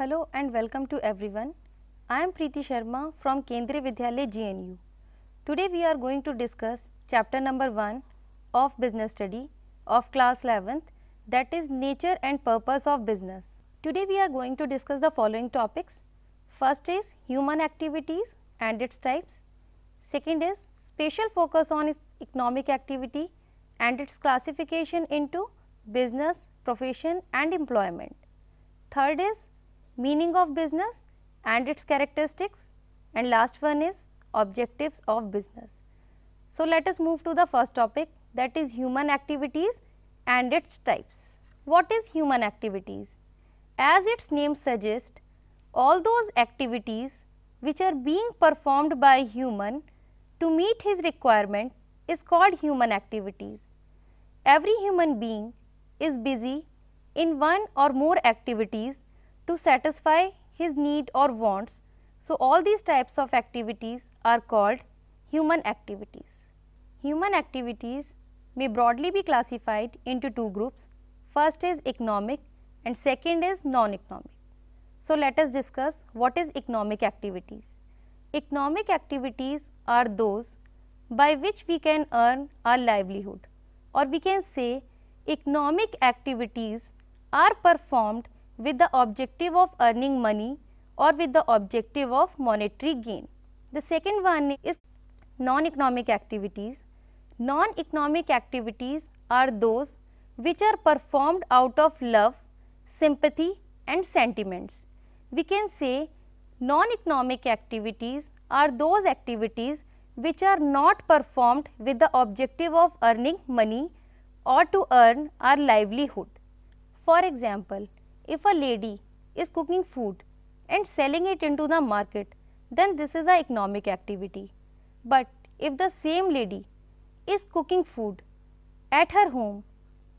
Hello and welcome to everyone. I am Preeti Sharma from Kendriya Vidyalaya GNU. Today we are going to discuss chapter number 1 of business study of class 11th that is nature and purpose of business. Today we are going to discuss the following topics. First is human activities and its types. Second is special focus on economic activity and its classification into business, profession and employment. Third is meaning of business and its characteristics and last one is objectives of business. So, let us move to the first topic that is human activities and its types. What is human activities? As its name suggests, all those activities which are being performed by human to meet his requirement is called human activities. Every human being is busy in one or more activities to satisfy his need or wants. So, all these types of activities are called human activities. Human activities may broadly be classified into two groups. First is economic and second is non-economic. So, let us discuss what is economic activities. Economic activities are those by which we can earn our livelihood or we can say economic activities are performed with the objective of earning money or with the objective of monetary gain. The second one is non-economic activities. Non-economic activities are those which are performed out of love, sympathy and sentiments. We can say non-economic activities are those activities which are not performed with the objective of earning money or to earn our livelihood. For example, if a lady is cooking food and selling it into the market, then this is a economic activity. But if the same lady is cooking food at her home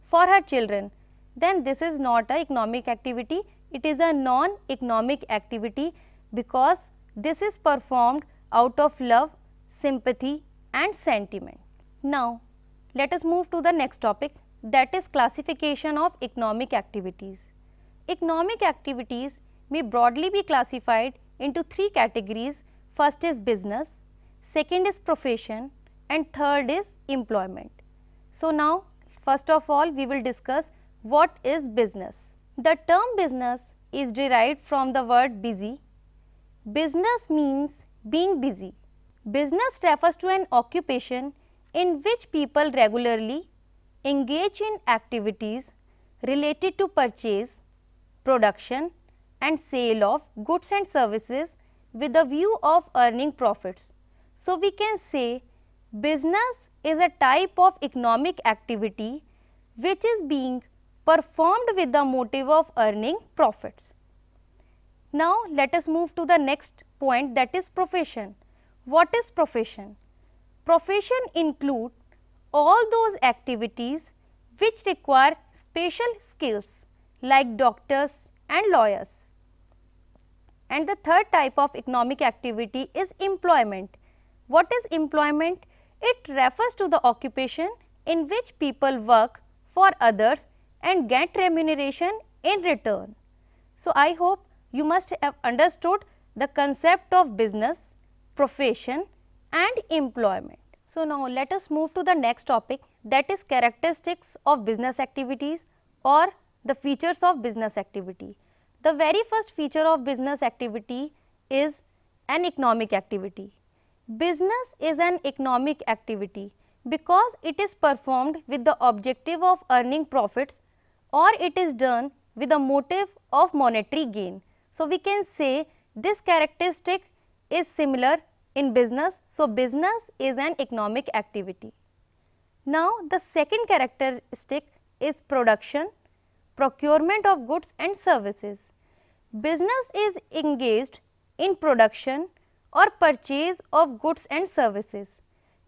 for her children, then this is not a economic activity, it is a non-economic activity because this is performed out of love, sympathy and sentiment. Now, let us move to the next topic that is classification of economic activities. Economic activities may broadly be classified into three categories. First is business, second is profession and third is employment. So, now first of all we will discuss what is business. The term business is derived from the word busy. Business means being busy. Business refers to an occupation in which people regularly engage in activities related to purchase, production and sale of goods and services with the view of earning profits. So, we can say business is a type of economic activity which is being performed with the motive of earning profits. Now, let us move to the next point that is profession. What is profession? Profession include all those activities which require special skills like doctors and lawyers. And the third type of economic activity is employment. What is employment? It refers to the occupation in which people work for others and get remuneration in return. So, I hope you must have understood the concept of business, profession and employment. So, now let us move to the next topic that is characteristics of business activities or the features of business activity. The very first feature of business activity is an economic activity. Business is an economic activity because it is performed with the objective of earning profits or it is done with a motive of monetary gain. So, we can say this characteristic is similar in business. So, business is an economic activity. Now, the second characteristic is production procurement of goods and services. Business is engaged in production or purchase of goods and services.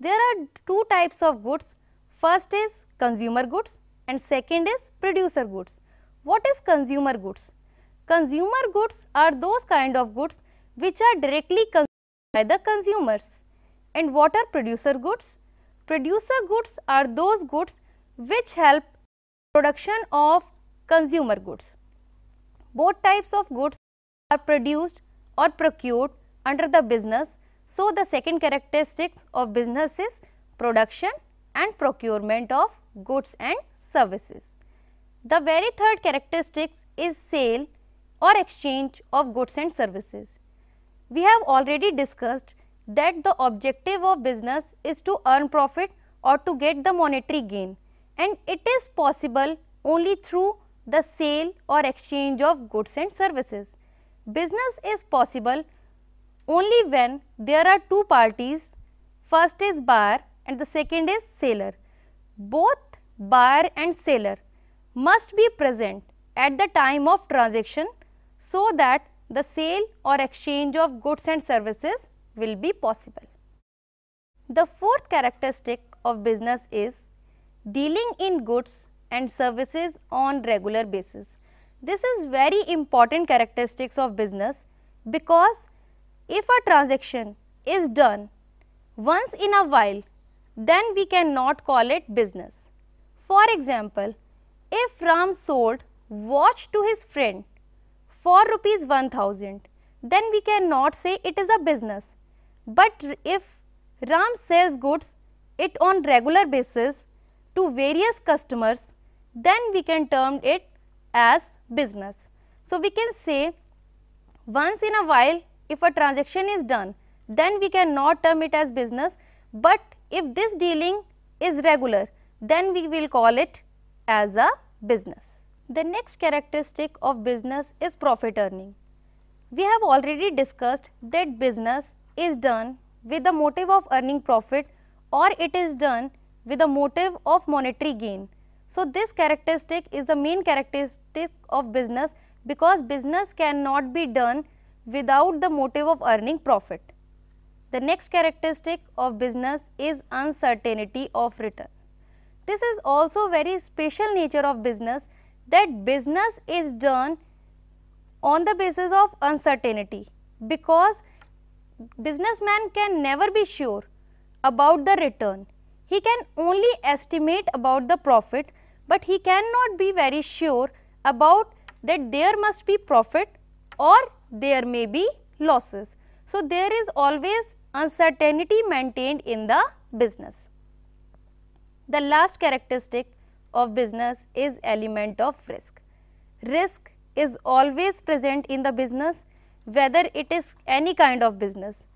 There are two types of goods. First is consumer goods and second is producer goods. What is consumer goods? Consumer goods are those kind of goods which are directly consumed by the consumers. And what are producer goods? Producer goods are those goods which help production of consumer goods. Both types of goods are produced or procured under the business. So, the second characteristics of business is production and procurement of goods and services. The very third characteristic is sale or exchange of goods and services. We have already discussed that the objective of business is to earn profit or to get the monetary gain and it is possible only through the sale or exchange of goods and services. Business is possible only when there are two parties, first is buyer and the second is seller. Both buyer and seller must be present at the time of transaction so that the sale or exchange of goods and services will be possible. The fourth characteristic of business is dealing in goods and services on regular basis. This is very important characteristics of business because if a transaction is done once in a while, then we cannot call it business. For example, if Ram sold watch to his friend for rupees 1000, then we cannot say it is a business. But if Ram sells goods it on regular basis to various customers then we can term it as business. So, we can say once in a while if a transaction is done then we cannot term it as business, but if this dealing is regular then we will call it as a business. The next characteristic of business is profit earning. We have already discussed that business is done with the motive of earning profit or it is done with the motive of monetary gain. So, this characteristic is the main characteristic of business because business cannot be done without the motive of earning profit. The next characteristic of business is uncertainty of return. This is also very special nature of business that business is done on the basis of uncertainty because businessman can never be sure about the return. He can only estimate about the profit but he cannot be very sure about that there must be profit or there may be losses. So, there is always uncertainty maintained in the business. The last characteristic of business is element of risk. Risk is always present in the business whether it is any kind of business.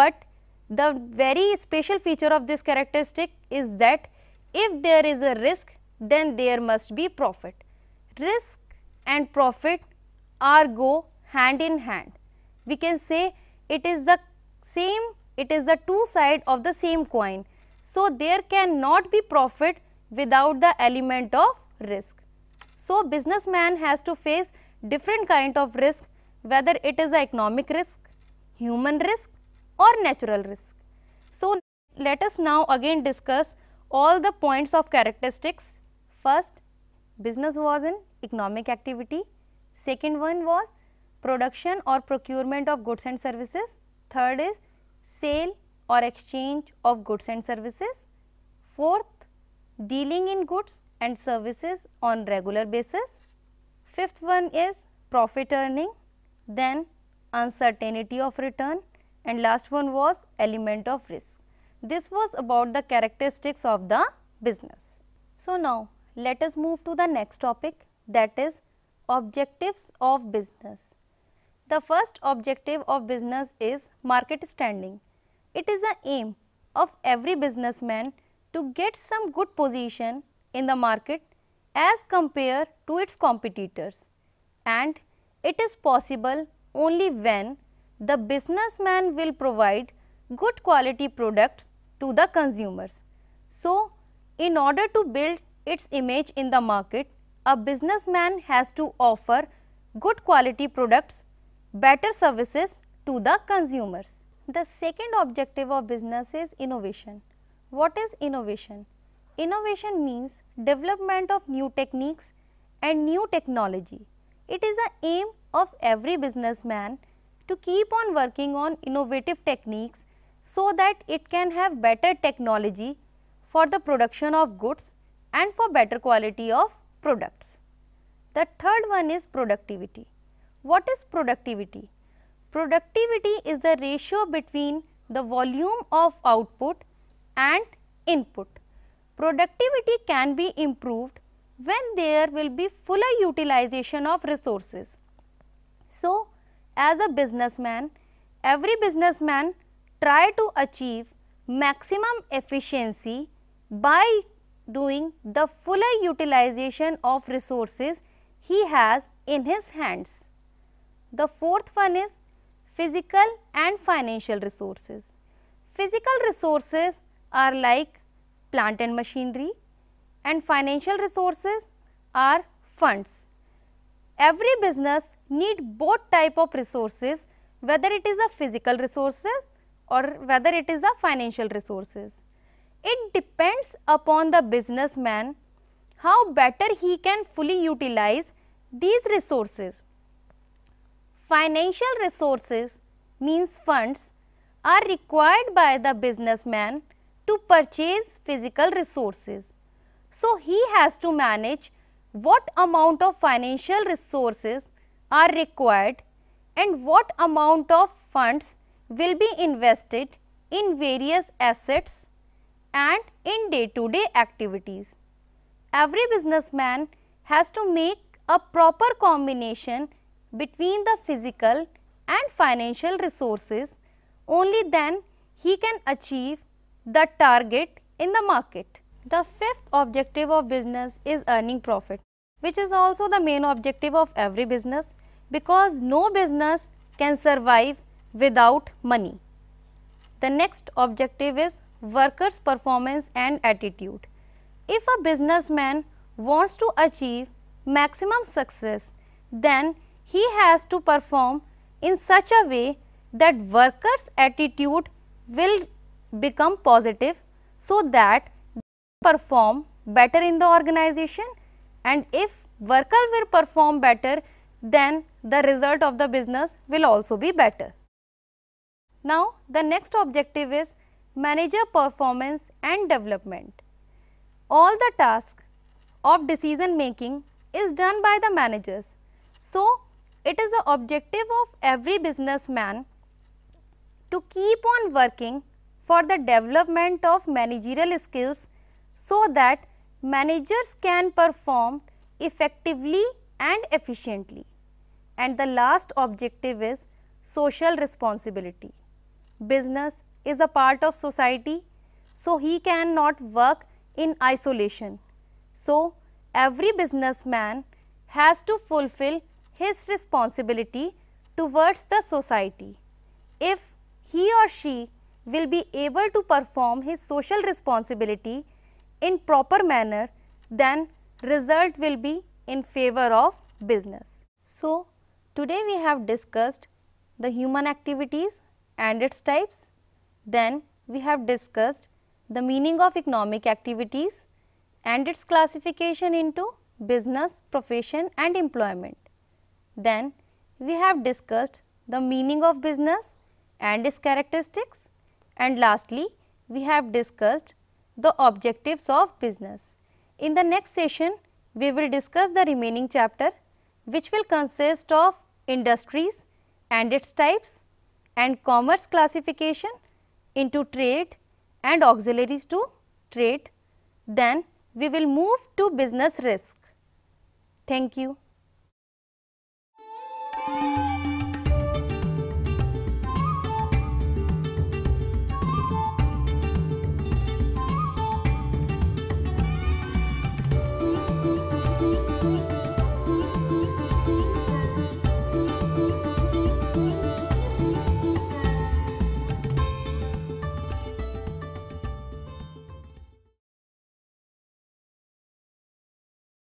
But the very special feature of this characteristic is that if there is a risk then there must be profit. Risk and profit are go hand in hand. We can say it is the same, it is the two side of the same coin. So, there cannot be profit without the element of risk. So, businessman has to face different kind of risk whether it is economic risk, human risk or natural risk. So, let us now again discuss all the points of characteristics First, business was an economic activity. Second one was production or procurement of goods and services. Third is sale or exchange of goods and services. Fourth, dealing in goods and services on regular basis. Fifth one is profit earning, then uncertainty of return and last one was element of risk. This was about the characteristics of the business. So, now let us move to the next topic that is objectives of business. The first objective of business is market standing. It is the aim of every businessman to get some good position in the market as compared to its competitors and it is possible only when the businessman will provide good quality products to the consumers. So, in order to build its image in the market, a businessman has to offer good quality products, better services to the consumers. The second objective of business is innovation. What is innovation? Innovation means development of new techniques and new technology. It is the aim of every businessman to keep on working on innovative techniques so that it can have better technology for the production of goods and for better quality of products. The third one is productivity. What is productivity? Productivity is the ratio between the volume of output and input. Productivity can be improved when there will be fuller utilization of resources. So, as a businessman, every businessman try to achieve maximum efficiency by doing the fuller utilization of resources he has in his hands. The fourth one is physical and financial resources. Physical resources are like plant and machinery and financial resources are funds. Every business need both type of resources whether it is a physical resources or whether it is a financial resources. It depends upon the businessman how better he can fully utilize these resources. Financial resources means funds are required by the businessman to purchase physical resources. So, he has to manage what amount of financial resources are required and what amount of funds will be invested in various assets and in day-to-day activities. Every businessman has to make a proper combination between the physical and financial resources only then he can achieve the target in the market. The fifth objective of business is earning profit which is also the main objective of every business because no business can survive without money. The next objective is workers' performance and attitude. If a businessman wants to achieve maximum success, then he has to perform in such a way that workers' attitude will become positive so that they perform better in the organization and if worker will perform better then the result of the business will also be better. Now the next objective is manager performance and development. All the tasks of decision making is done by the managers. So, it is the objective of every businessman to keep on working for the development of managerial skills so that managers can perform effectively and efficiently. And the last objective is social responsibility. Business is a part of society, so he cannot work in isolation. So, every businessman has to fulfill his responsibility towards the society. If he or she will be able to perform his social responsibility in proper manner, then result will be in favor of business. So, today we have discussed the human activities and its types, then we have discussed the meaning of economic activities and its classification into business, profession and employment. Then we have discussed the meaning of business and its characteristics and lastly we have discussed the objectives of business. In the next session we will discuss the remaining chapter which will consist of industries and its types and commerce classification into trade and auxiliaries to trade. Then we will move to business risk. Thank you.